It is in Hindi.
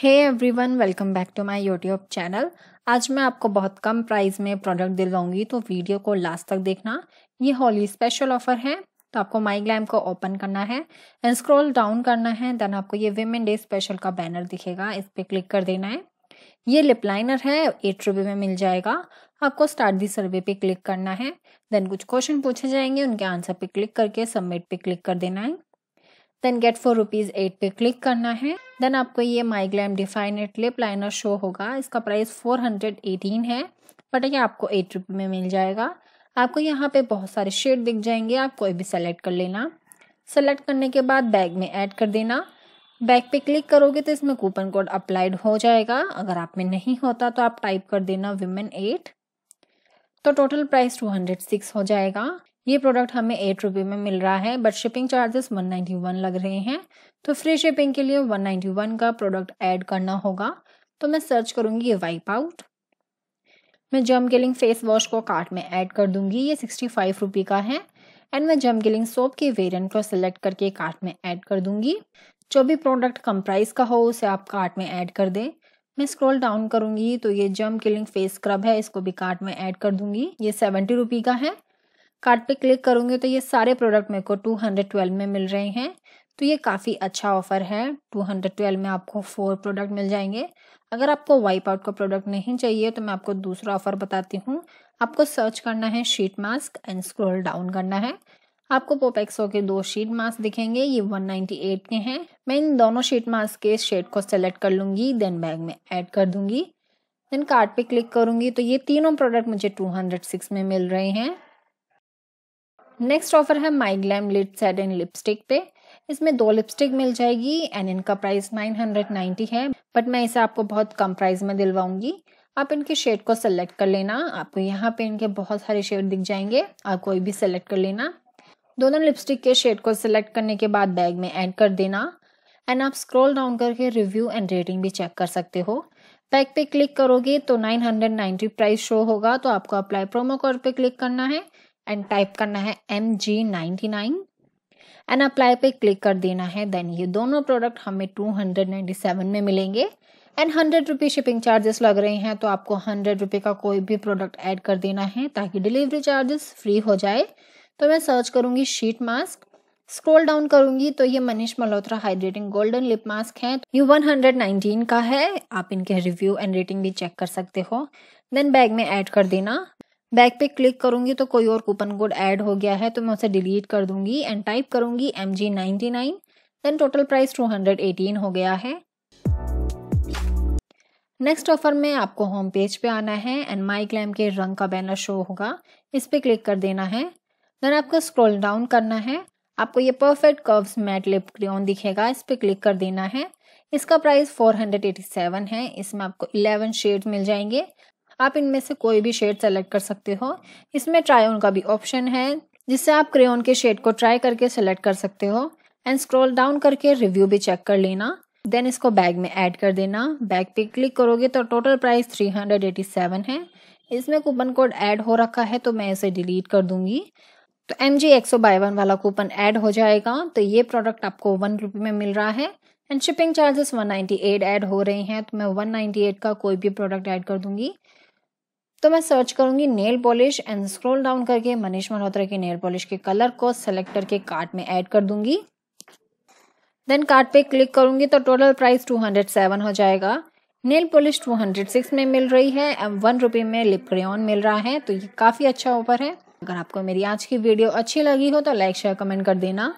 hey everyone welcome back to my YouTube channel आज मैं आपको बहुत कम प्राइस में प्रोडक्ट दिलवाऊंगी तो वीडियो को लास्ट तक देखना ये हॉली स्पेशल ऑफर है तो आपको माई ग्लैम को ओपन करना है एंड स्क्रॉल डाउन करना है देन आपको ये वेमेन डे स्पेशल का बैनर दिखेगा इस पर क्लिक कर देना है ये लिप लाइनर है एट रुपये में मिल जाएगा आपको स्टार्ट दी सर्वे पे क्लिक करना है देन कुछ क्वेश्चन पूछे जाएंगे उनके आंसर पे क्लिक करके सबमिट पे क्लिक कर देना है then get for rupees eight पे क्लिक करना है देन आपको ये my glam definite lip liner show होगा इसका प्राइस फोर हंड्रेड एटीन है बट ये आपको एट रुपी में मिल जाएगा आपको यहाँ पे बहुत सारे शेड दिख जाएंगे आप कोई भी सेलेक्ट कर लेना सेलेक्ट करने के बाद बैग में ऐड कर देना बैग पे क्लिक करोगे तो इसमें कूपन कोड अप्लाइड हो जाएगा अगर आप में नहीं होता तो आप टाइप कर देना विमेन एट तो total price two hundred six हो जाएगा ये प्रोडक्ट हमें एट रुपये में मिल रहा है but shipping charges one ninety one लग रहे हैं तो फ्री शिपिंग के लिए वन नाइन्टी वन का प्रोडक्ट ऐड करना होगा तो मैं सर्च करूँगी ये वाइप आउट मैं जम किलिंग फेस वॉश को कार्ट में ऐड कर दूंगी ये सिक्सटी फाइव रुपये का है एंड मैं जम किलिंग सोप के वेरियंट को सिलेक्ट करके कार्ट में ऐड कर दूंगी जो भी प्रोडक्ट कम प्राइस का हो उसे आप कार्ट में ऐड कर दें मैं स्क्रॉल डाउन करूंगी तो ये जम किलिंग फेस स्क्रब है इसको भी कार्ट में ऐड कर दूंगी ये सेवेंटी रुपी का है कार्ट पे क्लिक करूँगी तो ये सारे प्रोडक्ट मेरे को टू हंड्रेड ट्वेल्व में मिल रहे हैं तो ये काफ़ी अच्छा ऑफ़र है टू हंड्रेड ट्वेल्व में आपको फोर प्रोडक्ट मिल जाएंगे अगर आपको वाइप आउट का प्रोडक्ट नहीं चाहिए तो मैं आपको दूसरा ऑफ़र बताती हूँ आपको सर्च करना है sheet mask and scroll down करना है आपको पोपेक्सो के दो शीट मास्क दिखेंगे ये 198 के हैं मैं इन दोनों शीट मास्क के शेड को सेलेक्ट कर लूँगी देन बैग में ऐड कर दूँगी देन कार्ट पे क्लिक करूँगी तो ये तीनों प्रोडक्ट मुझे 206 में मिल रहे हैं नेक्स्ट ऑफर है MyGlamm lit set and lipstick पे इसमें दो लिपस्टिक मिल जाएगी एंड इनका प्राइस 990 है बट मैं इसे आपको बहुत कम प्राइस में दिलवाऊंगी आप इनके शेड को सेलेक्ट कर लेना आपको यहाँ पे इनके बहुत सारे शेड दिख जाएंगे आप कोई भी सेलेक्ट कर लेना दोनों लिपस्टिक के शेड को सिलेक्ट करने के बाद बैग में ऐड कर देना एंड आप स्क्रॉल डाउन करके रिव्यू एंड रेटिंग भी चेक कर सकते हो बैग पे क्लिक करोगे तो 990 प्राइस शो होगा तो आपको अप्लाई प्रोमो कोड पे क्लिक करना है एंड टाइप करना है M G ninety nine and apply पे क्लिक कर देना है देन ये दोनों प्रोडक्ट हमें टू हंड्रेड नाइन्टी सेवन में मिलेंगे and hundred rupees shipping charges लग रहे हैं तो आपको हंड्रेड रुपये का कोई भी प्रोडक्ट ऐड कर देना है ताकि डिलीवरी चार्जेस फ्री हो जाए तो मैं सर्च करूँगी शीट मास्क स्क्रॉल डाउन करूंगी तो ये Manish Malhotra hydrating golden lip mask है ये 119 का है आप इनके रिव्यू एंड रेटिंग भी चेक कर सकते हो देन बैग में ऐड कर देना बैक पे क्लिक करूंगी तो कोई और कूपन कोड ऐड हो गया है तो मैं उसे डिलीट कर दूंगी एंड टाइप करूंगी M G ninety nine then total price two hundred eighteen हो गया है नेक्स्ट ऑफर में आपको होम पेज पे आना है एंड माई क्लैम के रंग का बैनर शो होगा इस पर क्लिक कर देना है देन आपको स्क्रॉल डाउन करना है आपको ये perfect curves matte lip crayon दिखेगा इस पर क्लिक कर देना है इसका प्राइस 487 है इसमें आपको 11 शेड मिल जाएंगे आप इनमें से कोई भी शेड सेलेक्ट कर सकते हो इसमें ट्राई ऑन का भी ऑप्शन है जिससे आप क्रेन के शेड को ट्राई करके सेलेक्ट कर सकते हो एंड स्क्रॉल डाउन करके रिव्यू भी चेक कर लेना देन इसको बैग में ऐड कर देना बैग पे क्लिक करोगे तो टोटल प्राइस 387 है इसमें कूपन कोड ऐड हो रखा है तो मैं इसे डिलीट कर दूंगी तो एम जी एक्सो बाय वन वाला कूपन ऐड हो जाएगा तो ये प्रोडक्ट आपको वन रुपये में मिल रहा है and shipping charges one ninety eight add हो रहे हैं तो मैं वन नाइन्टी एट का कोई भी प्रोडक्ट ऐड कर दूंगी तो मैं सर्च करूंगी nail polish and scroll down करके मनीष मल्होत्रा की नेल पॉलिश के कलर को सेलेक्ट करके कार्ट में ऐड कर दूंगी देन कार्ट पे क्लिक करूंगी तो टोटल प्राइस 207 हो जाएगा नेल पॉलिश 206 में मिल रही है एंड वन रुपये में लिप क्रेन मिल रहा है तो ये काफ़ी अच्छा ऑफर है अगर आपको मेरी आज की वीडियो अच्छी लगी हो तो लाइक शेयर कमेंट कर देना